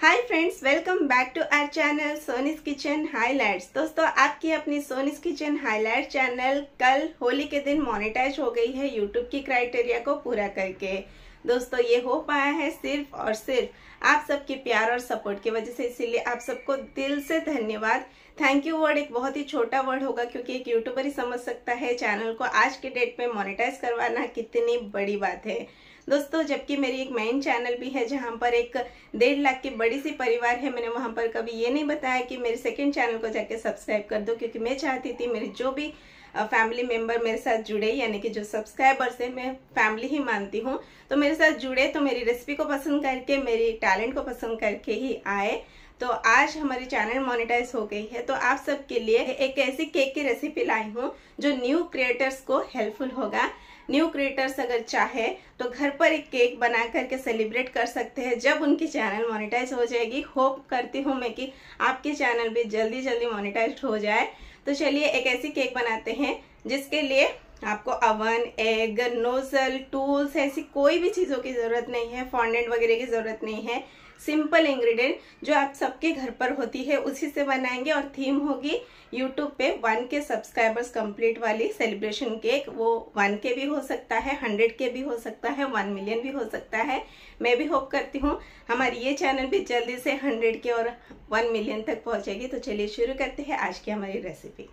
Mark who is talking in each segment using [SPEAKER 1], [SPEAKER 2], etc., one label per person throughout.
[SPEAKER 1] hi friends welcome back to our channel Soni's kitchen highlights दोस्तों आपकी अपनी सोनिस किचन हाइलाइट चैनल कल होली के दिन मोनेटाइज हो गई है यूट्यूब की क्राइटेरिया को पूरा करके दोस्तों ये हो पाया है सिर्फ और सिर्फ आप सबके प्यार और सपोर्ट की वजह से इसीलिए आप सबको दिल से धन्यवाद थैंक यू वर्ड एक बहुत ही छोटा वर्ड होगा क्योंकि एक यूट्यूबर ही समझ सकता है चैनल को आज के डेट में मोनेटाइज करवाना कितनी बड़ी बात है दोस्तों जबकि मेरी एक मेन चैनल भी है जहाँ पर एक डेढ़ लाख की बड़ी सी परिवार है मैंने वहाँ पर कभी ये नहीं बताया कि मेरे सेकेंड चैनल को जाके सब्सक्राइब कर दो क्योंकि मैं चाहती थी मेरे जो भी फैमिली मेंबर मेरे साथ जुड़े यानी कि जो सब्सक्राइबर्स हैं मैं फैमिली ही मानती हूँ तो मेरे साथ जुड़े तो मेरी रेसिपी को पसंद करके मेरी टैलेंट को पसंद करके ही आए तो आज हमारी चैनल मोनेटाइज हो गई है तो आप सबके लिए एक ऐसी केक की रेसिपी लाई हूँ जो न्यू क्रिएटर्स को हेल्पफुल होगा न्यू क्रिएटर्स अगर चाहे तो घर पर एक केक बना करके सेलिब्रेट कर सकते हैं जब उनकी चैनल मोनिटाइज हो जाएगी होप करती हूँ मैं कि आपके चैनल भी जल्दी जल्दी मोनिटाइज हो जाए तो चलिए एक ऐसी केक बनाते हैं जिसके लिए आपको अवन एग नोजल टूल्स ऐसी कोई भी चीज़ों की ज़रूरत नहीं है फॉन्डेंट वगैरह की ज़रूरत नहीं है सिंपल इंग्रेडिएंट जो आप सबके घर पर होती है उसी से बनाएंगे और थीम होगी यूट्यूब पे वन के सब्सक्राइबर्स कंप्लीट वाली सेलिब्रेशन केक वो वन के भी हो सकता है हंड्रेड के भी हो सकता है वन मिलियन भी हो सकता है मैं भी होप करती हूँ हमारी ये चैनल भी जल्दी से हंड्रेड के और वन मिलियन तक पहुँचेगी तो चलिए शुरू करते हैं आज की हमारी रेसिपी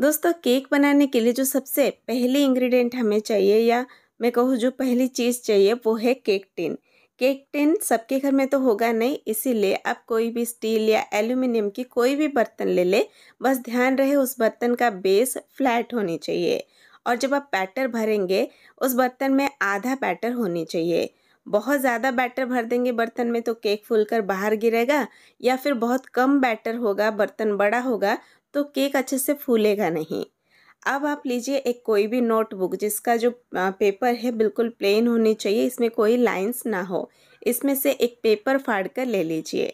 [SPEAKER 1] दोस्तों केक बनाने के लिए जो सबसे पहली इंग्रेडिएंट हमें चाहिए या मैं कहूँ जो पहली चीज़ चाहिए वो है केक टिन केक टिन सबके घर में तो होगा नहीं इसीलिए आप कोई भी स्टील या एल्यूमिनियम की कोई भी बर्तन ले ले बस ध्यान रहे उस बर्तन का बेस फ्लैट होनी चाहिए और जब आप बैटर भरेंगे उस बर्तन में आधा बैटर होनी चाहिए बहुत ज़्यादा बैटर भर देंगे बर्तन में तो केक फूल कर बाहर गिरेगा या फिर बहुत कम बैटर होगा बर्तन बड़ा होगा तो केक अच्छे से फूलेगा नहीं अब आप लीजिए एक कोई भी नोटबुक जिसका जो पेपर है बिल्कुल प्लेन होनी चाहिए इसमें कोई लाइंस ना हो इसमें से एक पेपर फाड़ कर ले लीजिए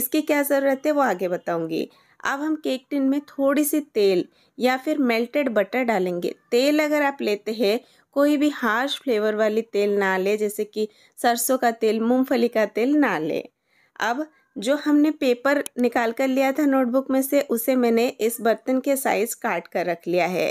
[SPEAKER 1] इसकी क्या ज़रूरत है वो आगे बताऊंगी अब हम केक टिन में थोड़ी सी तेल या फिर मेल्टेड बटर डालेंगे तेल अगर आप लेते हैं कोई भी हार्श फ्लेवर वाली तेल ना ले जैसे कि सरसों का तेल मूँगफली का तेल ना ले अब जो हमने पेपर निकाल कर लिया था नोटबुक में से उसे मैंने इस बर्तन के साइज़ काट कर रख लिया है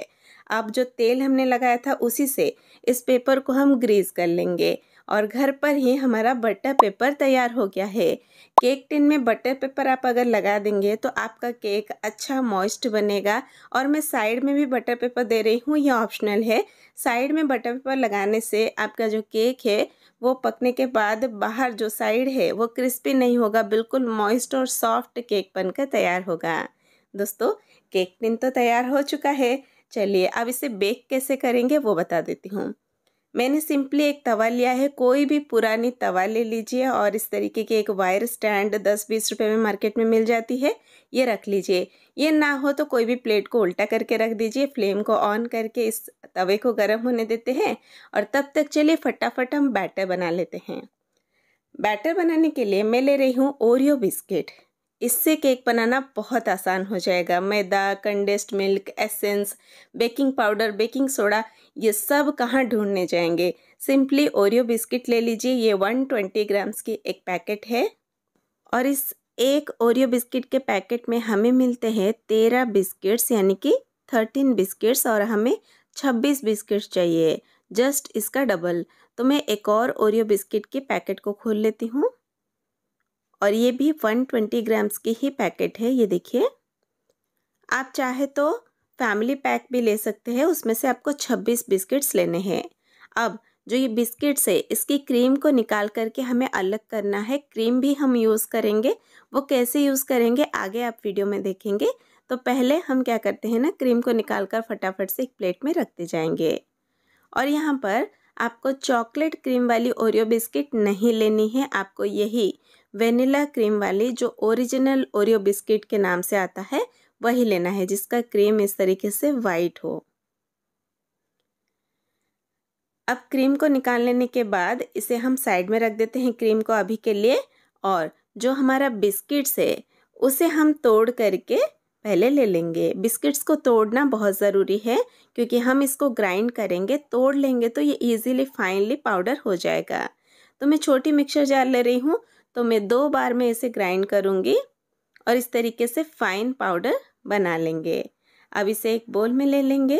[SPEAKER 1] अब जो तेल हमने लगाया था उसी से इस पेपर को हम ग्रीस कर लेंगे और घर पर ही हमारा बटर पेपर तैयार हो गया है केक टिन में बटर पेपर आप अगर लगा देंगे तो आपका केक अच्छा मॉइस्ट बनेगा और मैं साइड में भी बटर पेपर दे रही हूँ यह ऑप्शनल है साइड में बटर पेपर लगाने से आपका जो केक है वो पकने के बाद बाहर जो साइड है वो क्रिस्पी नहीं होगा बिल्कुल मॉइस्ट और सॉफ्ट केक बनकर तैयार होगा दोस्तों केक टिन तो तैयार हो चुका है चलिए अब इसे बेक कैसे करेंगे वो बता देती हूँ मैंने सिंपली एक तवा लिया है कोई भी पुरानी तवा ले लीजिए और इस तरीके की एक वायर स्टैंड दस बीस रुपए में मार्केट में मिल जाती है ये रख लीजिए ये ना हो तो कोई भी प्लेट को उल्टा करके रख दीजिए फ्लेम को ऑन करके इस तवे को गर्म होने देते हैं और तब तक चलिए फटाफट हम बैटर बना लेते हैं बैटर बनाने के लिए मैं ले रही हूँ ओरियो बिस्किट इससे केक बनाना बहुत आसान हो जाएगा मैदा condensed milk essence baking powder baking soda ये सब कहाँ ढूंढने जाएंगे सिंपली ओरियो बिस्किट ले लीजिए ये 120 ग्राम्स की एक पैकेट है और इस एक ओरियो बिस्किट के पैकेट में हमें मिलते हैं तेरह बिस्किट्स यानी कि थर्टीन बिस्किट्स और हमें छब्बीस बिस्किट्स चाहिए जस्ट इसका डबल तो मैं एक और ओरियो बिस्किट के पैकेट को खोल लेती हूँ और ये भी 120 ग्राम्स की ही पैकेट है ये देखिए आप चाहे तो फैमिली पैक भी ले सकते हैं उसमें से आपको 26 बिस्किट्स लेने हैं अब जो ये बिस्किट्स है इसकी क्रीम को निकाल करके हमें अलग करना है क्रीम भी हम यूज़ करेंगे वो कैसे यूज़ करेंगे आगे आप वीडियो में देखेंगे तो पहले हम क्या करते हैं ना क्रीम को निकाल कर फटाफट से एक प्लेट में रखते जाएंगे और यहाँ पर आपको चॉकलेट क्रीम वाली ओरियो बिस्किट नहीं लेनी है आपको यही वेनिला क्रीम वाली जो ओरिजिनल ओरियो बिस्किट के नाम से आता है वही लेना है जिसका क्रीम इस तरीके से वाइट हो अब क्रीम को निकाल लेने के बाद इसे हम साइड में रख देते हैं क्रीम को अभी के लिए और जो हमारा बिस्किट्स है उसे हम तोड़ करके पहले ले लेंगे बिस्किट्स को तोड़ना बहुत ज़रूरी है क्योंकि हम इसको ग्राइंड करेंगे तोड़ लेंगे तो ये इजीली फाइनली पाउडर हो जाएगा तो मैं छोटी मिक्सर जार ले रही हूँ तो मैं दो बार में इसे ग्राइंड करूँगी और इस तरीके से फाइन पाउडर बना लेंगे अब इसे एक बोल में ले लेंगे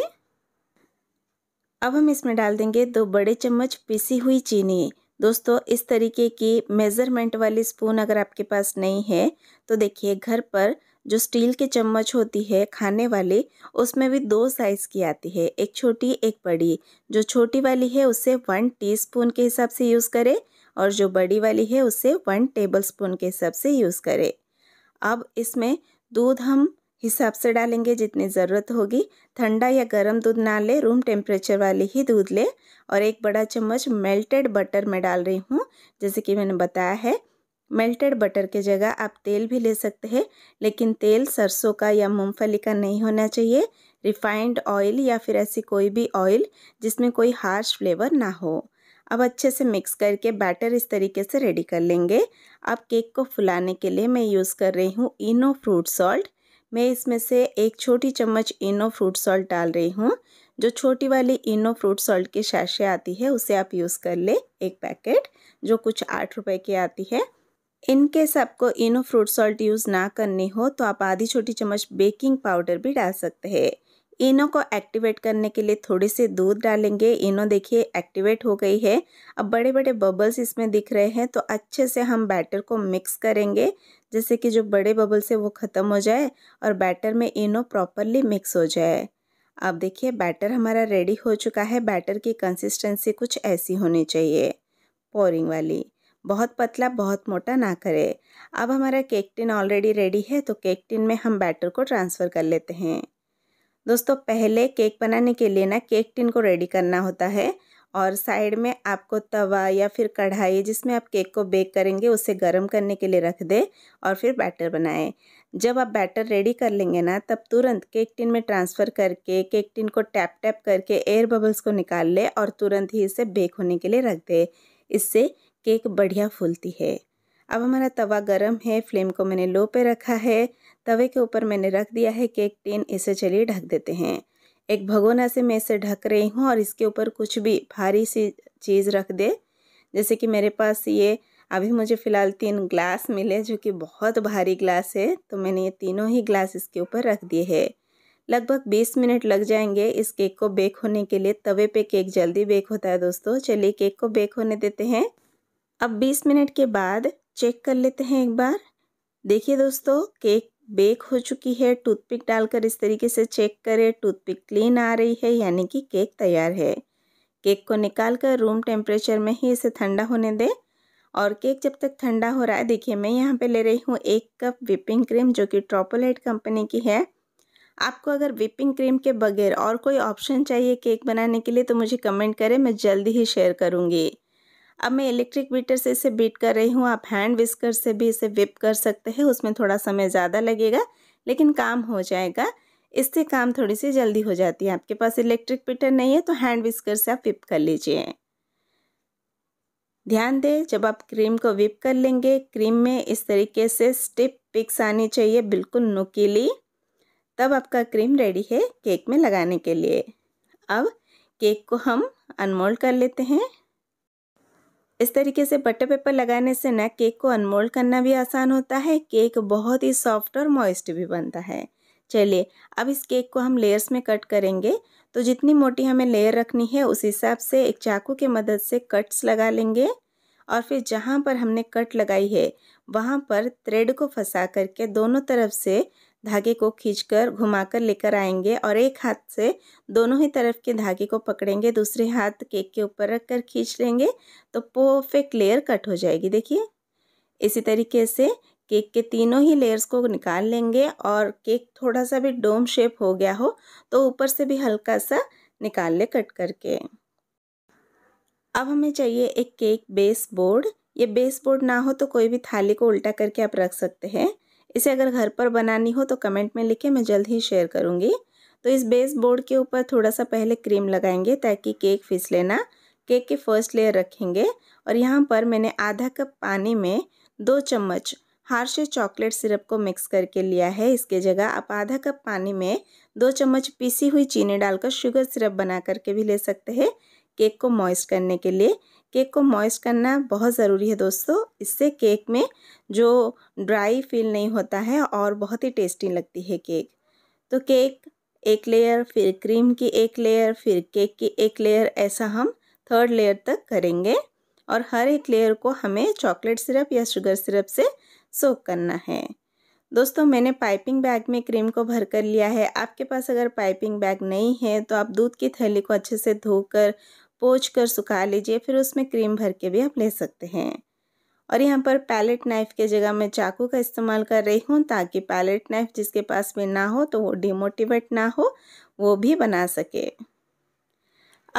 [SPEAKER 1] अब हम इसमें डाल देंगे दो बड़े चम्मच पिसी हुई चीनी दोस्तों इस तरीके की मेज़रमेंट वाली स्पून अगर आपके पास नहीं है तो देखिए घर पर जो स्टील के चम्मच होती है खाने वाली उसमें भी दो साइज़ की आती है एक छोटी एक बड़ी जो छोटी वाली है उसे वन टीस्पून के हिसाब से यूज़ करें और जो बड़ी वाली है उसे वन टेबल स्पून के हिसाब से यूज़ करें अब इसमें दूध हम हिसाब से डालेंगे जितनी ज़रूरत होगी ठंडा या गर्म दूध ना ले रूम टेम्परेचर वाली ही दूध ले और एक बड़ा चम्मच मेल्टेड बटर मैं डाल रही हूँ जैसे कि मैंने बताया है मेल्टेड बटर के जगह आप तेल भी ले सकते हैं लेकिन तेल सरसों का या मूंगफली का नहीं होना चाहिए रिफाइंड ऑयल या फिर ऐसी कोई भी ऑयल जिसमें कोई हार्श फ्लेवर ना हो अब अच्छे से मिक्स करके बैटर इस तरीके से रेडी कर लेंगे अब केक को फुलाने के लिए मैं यूज़ कर रही हूँ इनो फ्रूट सॉल्ट मैं इसमें से एक छोटी चम्मच इनो फ्रूट सॉल्ट डाल रही हूँ जो छोटी वाली इनो फ्रूट सॉल्ट की शैशे आती है उसे आप यूज़ कर ले एक पैकेट जो कुछ आठ रुपए की आती है इनके केस आपको इनो फ्रूट सॉल्ट यूज़ ना करनी हो तो आप आधी छोटी चम्मच बेकिंग पाउडर भी डाल सकते हैं इनो को एक्टिवेट करने के लिए थोड़े से दूध डालेंगे इनो देखिए एक्टिवेट हो गई है अब बड़े बड़े बबल्स इसमें दिख रहे हैं तो अच्छे से हम बैटर को मिक्स करेंगे जैसे कि जो बड़े बबल्स है वो ख़त्म हो जाए और बैटर में इनो प्रॉपरली मिक्स हो जाए अब देखिए बैटर हमारा रेडी हो चुका है बैटर की कंसिस्टेंसी कुछ ऐसी होनी चाहिए पोरिंग वाली बहुत पतला बहुत मोटा ना करे अब हमारा केक टिन ऑलरेडी रेडी है तो केक टिन में हम बैटर को ट्रांसफ़र कर लेते हैं दोस्तों पहले केक बनाने के लिए ना केक टिन को रेडी करना होता है और साइड में आपको तवा या फिर कढ़ाई जिसमें आप केक को बेक करेंगे उसे गर्म करने के लिए रख दे और फिर बैटर बनाएं जब आप बैटर रेडी कर लेंगे ना तब तुरंत केक टिन में ट्रांसफ़र करके केक टिन को टैप टैप करके एयर बबल्स को निकाल ले और तुरंत ही इसे बेक होने के लिए रख दे इससे केक बढ़िया फूलती है अब हमारा तवा गर्म है फ्लेम को मैंने लो पे रखा है तवे के ऊपर मैंने रख दिया है केक टिन इसे चलिए ढक देते हैं एक भगोना से मैं इसे ढक रही हूँ और इसके ऊपर कुछ भी भारी सी चीज़ रख दे जैसे कि मेरे पास ये अभी मुझे फ़िलहाल तीन ग्लास मिले जो कि बहुत भारी ग्लास है तो मैंने ये तीनों ही ग्लास इसके ऊपर रख दिए है लगभग 20 मिनट लग जाएंगे इस केक को बेक होने के लिए तवे पे केक जल्दी बेक होता है दोस्तों चलिए केक को बेक होने देते हैं अब 20 मिनट के बाद चेक कर लेते हैं एक बार देखिए दोस्तों केक बेक हो चुकी है टूथपिक डालकर इस तरीके से चेक करें टूथपिक क्लीन आ रही है यानी कि केक तैयार है केक को निकाल कर रूम टेम्परेचर में ही इसे ठंडा होने दें और केक जब तक ठंडा हो रहा है देखिए मैं यहाँ पे ले रही हूँ एक कप विपिंग क्रीम जो कि ट्रॉपोलाइट कंपनी की है आपको अगर विपिंग क्रीम के बगैर और कोई ऑप्शन चाहिए केक बनाने के लिए तो मुझे कमेंट करें मैं जल्दी ही शेयर करूँगी अब मैं इलेक्ट्रिक बीटर से इसे बीट कर रही हूँ आप हैंड विस्कर से भी इसे विप कर सकते हैं उसमें थोड़ा समय ज़्यादा लगेगा लेकिन काम हो जाएगा इससे काम थोड़ी सी जल्दी हो जाती है आपके पास इलेक्ट्रिक बीटर नहीं है तो हैंड विस्कर से आप विप कर लीजिए ध्यान दें जब आप क्रीम को विप कर लेंगे क्रीम में इस तरीके से स्टिप पिक्स आनी चाहिए बिल्कुल नुकीली तब आपका क्रीम रेडी है केक में लगाने के लिए अब केक को हम अनमोल्ड कर लेते हैं इस तरीके से बटर पेपर लगाने से ना केक को अनमोल्ड करना भी आसान होता है केक बहुत ही सॉफ्ट और मॉइस्ट भी बनता है चलिए अब इस केक को हम लेयर्स में कट करेंगे तो जितनी मोटी हमें लेयर रखनी है उस हिसाब से एक चाकू की मदद से कट्स लगा लेंगे और फिर जहाँ पर हमने कट लगाई है वहाँ पर थ्रेड को फंसा करके दोनों तरफ से धागे को खींचकर घुमाकर लेकर आएंगे और एक हाथ से दोनों ही तरफ के धागे को पकड़ेंगे दूसरे हाथ केक के ऊपर रख कर खींच लेंगे तो परफेक्ट लेयर कट हो जाएगी देखिए इसी तरीके से केक के तीनों ही लेयर्स को निकाल लेंगे और केक थोड़ा सा भी डोम शेप हो गया हो तो ऊपर से भी हल्का सा निकाल ले कट करके अब हमें चाहिए एक केक बेस बोर्ड ये बेस बोर्ड ना हो तो कोई भी थाली को उल्टा करके आप रख सकते हैं इसे अगर घर पर बनानी हो तो कमेंट में लिखे मैं जल्द ही शेयर करूँगी तो इस बेस बोर्ड के ऊपर थोड़ा सा पहले क्रीम लगाएंगे ताकि केक फिस लेना केक के फर्स्ट लेयर रखेंगे और यहाँ पर मैंने आधा कप पानी में दो चम्मच हार्शे चॉकलेट सिरप को मिक्स करके लिया है इसके जगह आप आधा कप पानी में दो चम्मच पीसी हुई चीनी डालकर शुगर सिरप बना करके भी ले सकते हैं केक को मॉइस्ट करने के लिए केक को मॉइस्ट करना बहुत ज़रूरी है दोस्तों इससे केक में जो ड्राई फील नहीं होता है और बहुत ही टेस्टी लगती है केक तो केक एक लेयर फिर क्रीम की एक लेयर फिर केक की एक लेयर ऐसा हम थर्ड लेयर तक करेंगे और हर एक लेयर को हमें चॉकलेट सिरप या शुगर सिरप से सोक करना है दोस्तों मैंने पाइपिंग बैग में क्रीम को भर कर लिया है आपके पास अगर पाइपिंग बैग नहीं है तो आप दूध की थैली को अच्छे से धोकर पोच कर सुखा लीजिए फिर उसमें क्रीम भर के भी आप ले सकते हैं और यहाँ पर पैलेट नाइफ़ के जगह मैं चाकू का इस्तेमाल कर रही हूँ ताकि पैलेट नाइफ़ जिसके पास में ना हो तो वो डिमोटिवेट ना हो वो भी बना सके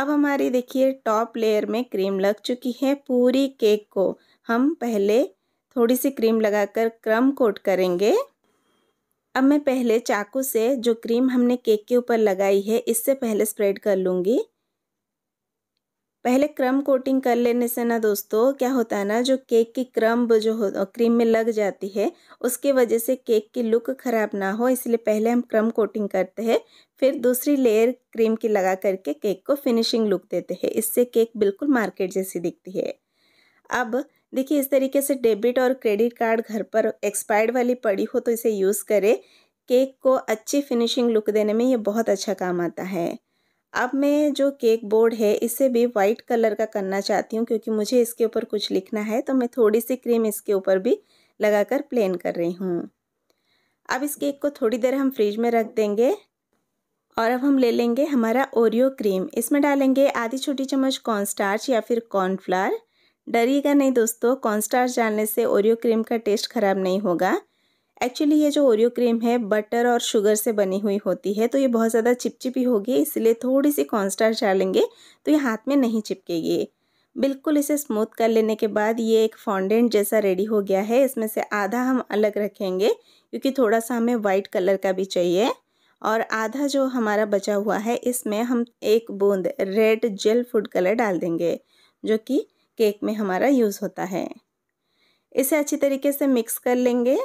[SPEAKER 1] अब हमारी देखिए टॉप लेयर में क्रीम लग चुकी है पूरी केक को हम पहले थोड़ी सी क्रीम लगाकर क्रम कोट करेंगे अब मैं पहले चाकू से जो क्रीम हमने केक के ऊपर लगाई है इससे पहले स्प्रेड कर लूँगी पहले क्रम कोटिंग कर लेने से ना दोस्तों क्या होता है ना जो केक की क्रम जो हो क्रीम में लग जाती है उसके वजह से केक की लुक ख़राब ना हो इसलिए पहले हम क्रम कोटिंग करते हैं फिर दूसरी लेयर क्रीम की लगा करके केक को फिनिशिंग लुक देते हैं इससे केक बिल्कुल मार्केट जैसी दिखती है अब देखिए इस तरीके से डेबिट और क्रेडिट कार्ड घर पर एक्सपायर्ड वाली पड़ी हो तो इसे यूज़ करें केक को अच्छी फिनिशिंग लुक देने में ये बहुत अच्छा काम आता है अब मैं जो केक बोर्ड है इसे भी वाइट कलर का करना चाहती हूँ क्योंकि मुझे इसके ऊपर कुछ लिखना है तो मैं थोड़ी सी क्रीम इसके ऊपर भी लगाकर प्लेन कर रही हूँ अब इस केक को थोड़ी देर हम फ्रिज में रख देंगे और अब हम ले लेंगे हमारा ओरियो क्रीम इसमें डालेंगे आधी छोटी चम्मच कॉर्न स्टार्च या फिर कॉर्नफ्लावर डरिएगा नहीं दोस्तों कॉर्न स्टार्च डालने से ओरियो क्रीम का टेस्ट ख़राब नहीं होगा एक्चुअली ये जो ओरियो क्रीम है बटर और शुगर से बनी हुई होती है तो ये बहुत ज़्यादा चिपचिपी होगी इसलिए थोड़ी सी कॉन्स्टार्च डालेंगे तो ये हाथ में नहीं चिपकेगी बिल्कुल इसे स्मूथ कर लेने के बाद ये एक फॉन्डेंट जैसा रेडी हो गया है इसमें से आधा हम अलग रखेंगे क्योंकि थोड़ा सा हमें वाइट कलर का भी चाहिए और आधा जो हमारा बचा हुआ है इसमें हम एक बूंद रेड जेल फूड कलर डाल देंगे जो कि केक में हमारा यूज़ होता है इसे अच्छी तरीके से मिक्स कर लेंगे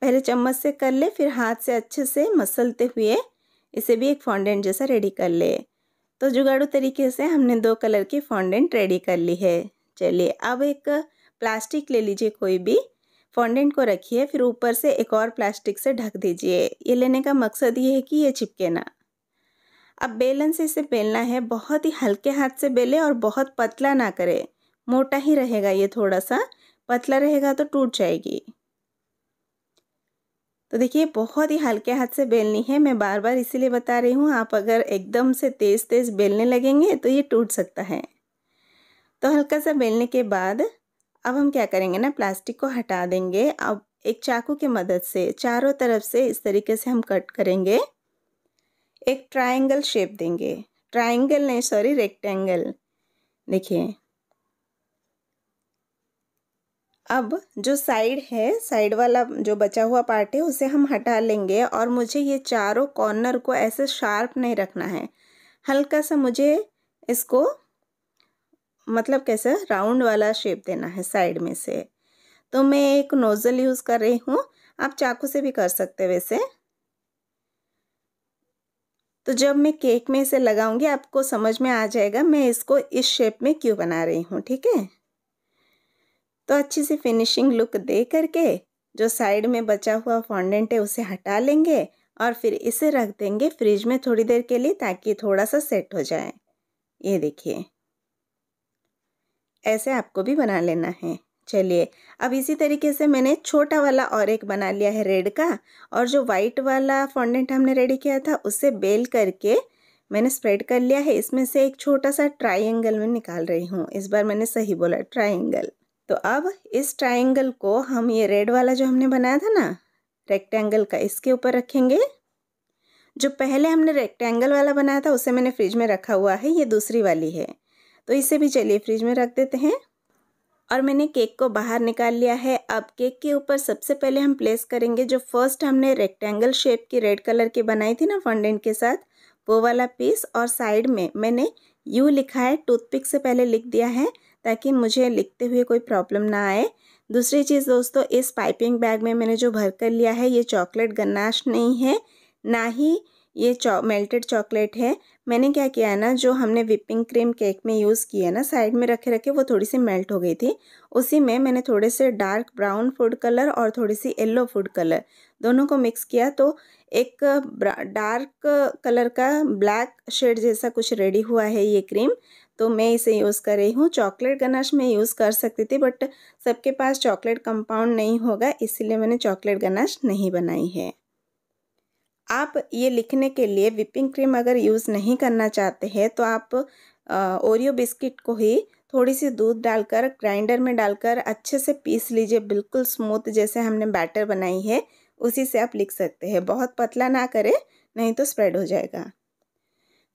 [SPEAKER 1] पहले चम्मच से कर ले फिर हाथ से अच्छे से मसलते हुए इसे भी एक फॉन्डेंट जैसा रेडी कर ले तो जुगाड़ू तरीके से हमने दो कलर की फॉन्डेंट रेडी कर ली है चलिए अब एक प्लास्टिक ले लीजिए कोई भी फॉन्डेंट को रखिए फिर ऊपर से एक और प्लास्टिक से ढक दीजिए ये लेने का मकसद ये है कि ये चिपके ना अब बेलन से इसे बेलना है बहुत ही हल्के हाथ से बेले और बहुत पतला ना करें मोटा ही रहेगा ये थोड़ा सा पतला रहेगा तो टूट जाएगी तो देखिए बहुत ही हल्के हाथ से बेलनी है मैं बार बार इसीलिए बता रही हूँ आप अगर एकदम से तेज़ तेज़ बेलने लगेंगे तो ये टूट सकता है तो हल्का सा बेलने के बाद अब हम क्या करेंगे ना प्लास्टिक को हटा देंगे अब एक चाकू की मदद से चारों तरफ से इस तरीके से हम कट करेंगे एक ट्राइंगल शेप देंगे ट्राइंगल नहीं सॉरी रेक्टेंगल देखिए अब जो साइड है साइड वाला जो बचा हुआ पार्ट है उसे हम हटा लेंगे और मुझे ये चारों कॉर्नर को ऐसे शार्प नहीं रखना है हल्का सा मुझे इसको मतलब कैसे राउंड वाला शेप देना है साइड में से तो मैं एक नोज़ल यूज़ कर रही हूँ आप चाकू से भी कर सकते वैसे तो जब मैं केक में इसे लगाऊंगी आपको समझ में आ जाएगा मैं इसको इस शेप में क्यों बना रही हूँ ठीक है तो अच्छी सी फिनिशिंग लुक दे करके जो साइड में बचा हुआ फॉन्डेंट है उसे हटा लेंगे और फिर इसे रख देंगे फ्रिज में थोड़ी देर के लिए ताकि थोड़ा सा सेट हो जाए ये देखिए ऐसे आपको भी बना लेना है चलिए अब इसी तरीके से मैंने छोटा वाला और एक बना लिया है रेड का और जो वाइट वाला फॉन्डेंट हमने रेडी किया था उससे बेल करके मैंने स्प्रेड कर लिया है इसमें से एक छोटा सा ट्राइंगल में निकाल रही हूँ इस बार मैंने सही बोला ट्राइंगल तो अब इस ट्राइंगल को हम ये रेड वाला जो हमने बनाया था ना रेक्टेंगल का इसके ऊपर रखेंगे जो पहले हमने रेक्टेंगल वाला बनाया था उसे मैंने फ्रिज में रखा हुआ है ये दूसरी वाली है तो इसे भी चलिए फ्रिज में रख देते हैं और मैंने केक को बाहर निकाल लिया है अब केक के ऊपर सबसे पहले हम प्लेस करेंगे जो फर्स्ट हमने रेक्टेंगल शेप की रेड कलर की बनाई थी ना फंडेंट के साथ वो वाला पीस और साइड में मैंने यू लिखा है टूथपिक से पहले लिख दिया है ताकि मुझे लिखते हुए कोई प्रॉब्लम ना आए दूसरी चीज़ दोस्तों इस पाइपिंग बैग में मैंने जो भर कर लिया है ये चॉकलेट गन्नाश नहीं है ना ही ये चौ मेल्टेड चॉकलेट है मैंने क्या किया है ना जो हमने विपिंग क्रीम केक में यूज़ किया ना साइड में रखे रखे वो थोड़ी सी मेल्ट हो गई थी उसी में मैंने थोड़े से डार्क ब्राउन फूड कलर और थोड़ी सी येल्लो फूड कलर दोनों को मिक्स किया तो एक डार्क कलर का ब्लैक शेड जैसा कुछ रेडी हुआ है ये क्रीम तो मैं इसे यूज़ कर रही हूँ चॉकलेट गनाश मैं यूज़ कर सकती थी बट सबके पास चॉकलेट कंपाउंड नहीं होगा इसलिए मैंने चॉकलेट गनाश नहीं बनाई है आप ये लिखने के लिए विपिंग क्रीम अगर यूज़ नहीं करना चाहते हैं तो आप ओरियो बिस्किट को ही थोड़ी सी दूध डालकर ग्राइंडर में डालकर अच्छे से पीस लीजिए बिल्कुल स्मूथ जैसे हमने बैटर बनाई है उसी से आप लिख सकते हैं बहुत पतला ना करें नहीं तो स्प्रेड हो जाएगा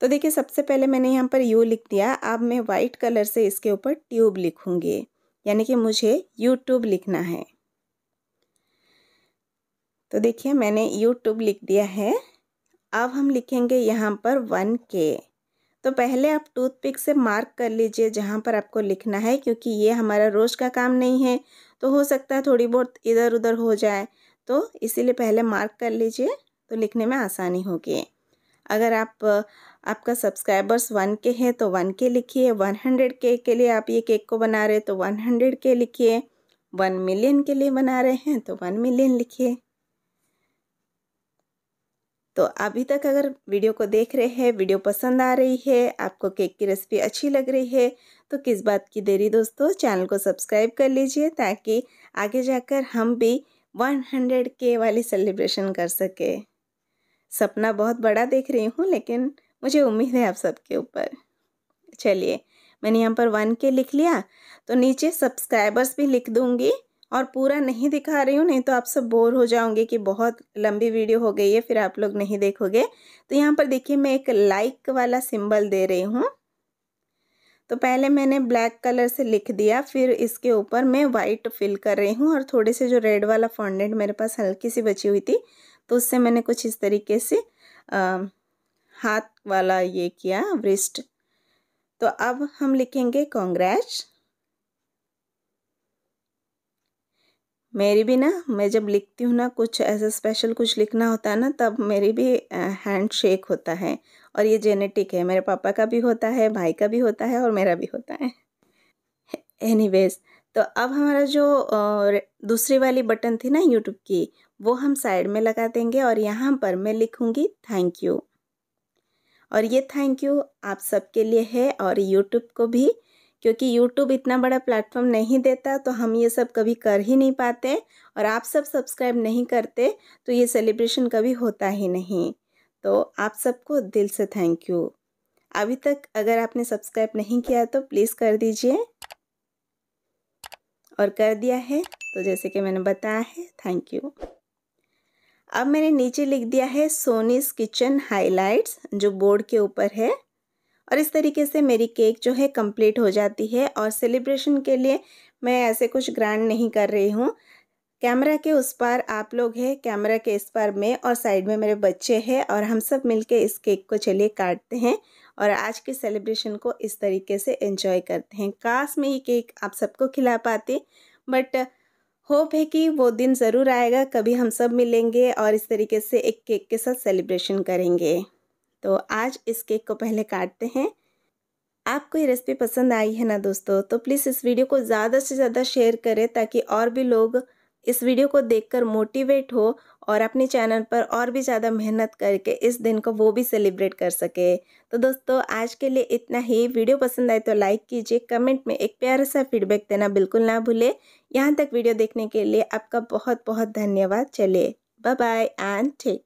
[SPEAKER 1] तो देखिए सबसे पहले मैंने यहाँ पर यू लिख दिया अब मैं वाइट कलर से इसके ऊपर ट्यूब लिखूँगी यानी कि मुझे यूट्यूब लिखना है तो देखिए मैंने यूट्यूब लिख दिया है अब हम लिखेंगे यहाँ पर वन के तो पहले आप टूथपिक से मार्क कर लीजिए जहाँ पर आपको लिखना है क्योंकि ये हमारा रोज़ का काम नहीं है तो हो सकता है थोड़ी बहुत इधर उधर हो जाए तो इसीलिए पहले मार्क कर लीजिए तो लिखने में आसानी होगी अगर आप आपका सब्सक्राइबर्स वन के हैं तो वन के लिखिए वन हंड्रेड के के लिए आप ये केक को बना रहे हैं तो वन हंड्रेड के लिखिए वन मिलियन के लिए बना रहे हैं तो वन मिलियन लिखिए तो अभी तक अगर वीडियो को देख रहे हैं वीडियो पसंद आ रही है आपको केक की रेसिपी अच्छी लग रही है तो किस बात की देरी दोस्तों चैनल को सब्सक्राइब कर लीजिए ताकि आगे जाकर हम भी 100 के वाली सेलिब्रेशन कर सकें सपना बहुत बड़ा देख रही हूँ लेकिन मुझे उम्मीद है आप सबके ऊपर चलिए मैंने यहाँ पर वन के लिख लिया तो नीचे सब्सक्राइबर्स भी लिख दूँगी और पूरा नहीं दिखा रही हूँ नहीं तो आप सब बोर हो जाओगे कि बहुत लंबी वीडियो हो गई है फिर आप लोग नहीं देखोगे तो यहाँ पर देखिए मैं एक लाइक वाला सिंबल दे रही हूँ तो पहले मैंने ब्लैक कलर से लिख दिया फिर इसके ऊपर मैं वाइट फिल कर रही हूँ और थोड़े से जो रेड वाला फॉन्डेंट मेरे पास हल्की सी बची हुई थी तो उससे मैंने कुछ इस तरीके से आ, हाथ वाला ये किया व्रिस्ट तो अब हम लिखेंगे कॉन्ग्रेच मेरी भी ना मैं जब लिखती हूँ ना कुछ ऐसा स्पेशल कुछ लिखना होता है ना तब मेरी भी हैंड शेक होता है और ये जेनेटिक है मेरे पापा का भी होता है भाई का भी होता है और मेरा भी होता है एनीवेज तो अब हमारा जो दूसरी वाली बटन थी ना यूट्यूब की वो हम साइड में लगा देंगे और यहाँ पर मैं लिखूँगी थैंक यू और ये थैंक यू आप सबके लिए है और यूट्यूब को भी क्योंकि यूट्यूब इतना बड़ा प्लेटफॉर्म नहीं देता तो हम ये सब कभी कर ही नहीं पाते और आप सब सब्सक्राइब नहीं करते तो ये सेलिब्रेशन कभी होता ही नहीं तो आप सबको दिल से थैंक यू अभी तक अगर आपने सब्सक्राइब नहीं किया तो प्लीज़ कर दीजिए और कर दिया है तो जैसे कि मैंने बताया है थैंक यू अब मैंने नीचे लिख दिया है सोनीस किचन हाइलाइट्स जो बोर्ड के ऊपर है और इस तरीके से मेरी केक जो है कंप्लीट हो जाती है और सेलिब्रेशन के लिए मैं ऐसे कुछ ग्रैंड नहीं कर रही हूँ कैमरा के उस पार आप लोग हैं कैमरा के इस पार मैं और साइड में मेरे बच्चे हैं और हम सब मिलके इस केक को चलिए काटते हैं और आज के सेलिब्रेशन को इस तरीके से एंजॉय करते हैं काश मैं ये केक आप सबको खिला पाती बट होप है कि वो दिन ज़रूर आएगा कभी हम सब मिलेंगे और इस तरीके से एक केक के साथ सेलिब्रेशन करेंगे तो आज इस केक को पहले काटते हैं आपको ये रेसिपी पसंद आई है ना दोस्तों तो प्लीज़ इस वीडियो को ज़्यादा से ज़्यादा शेयर करें ताकि और भी लोग इस वीडियो को देखकर मोटिवेट हो और अपने चैनल पर और भी ज़्यादा मेहनत करके इस दिन को वो भी सेलिब्रेट कर सके तो दोस्तों आज के लिए इतना ही वीडियो पसंद आए तो लाइक कीजिए कमेंट में एक प्यारा सा फीडबैक देना बिल्कुल ना भूले यहाँ तक वीडियो देखने के लिए आपका बहुत बहुत धन्यवाद चलिए बाय बाय एंड ठीक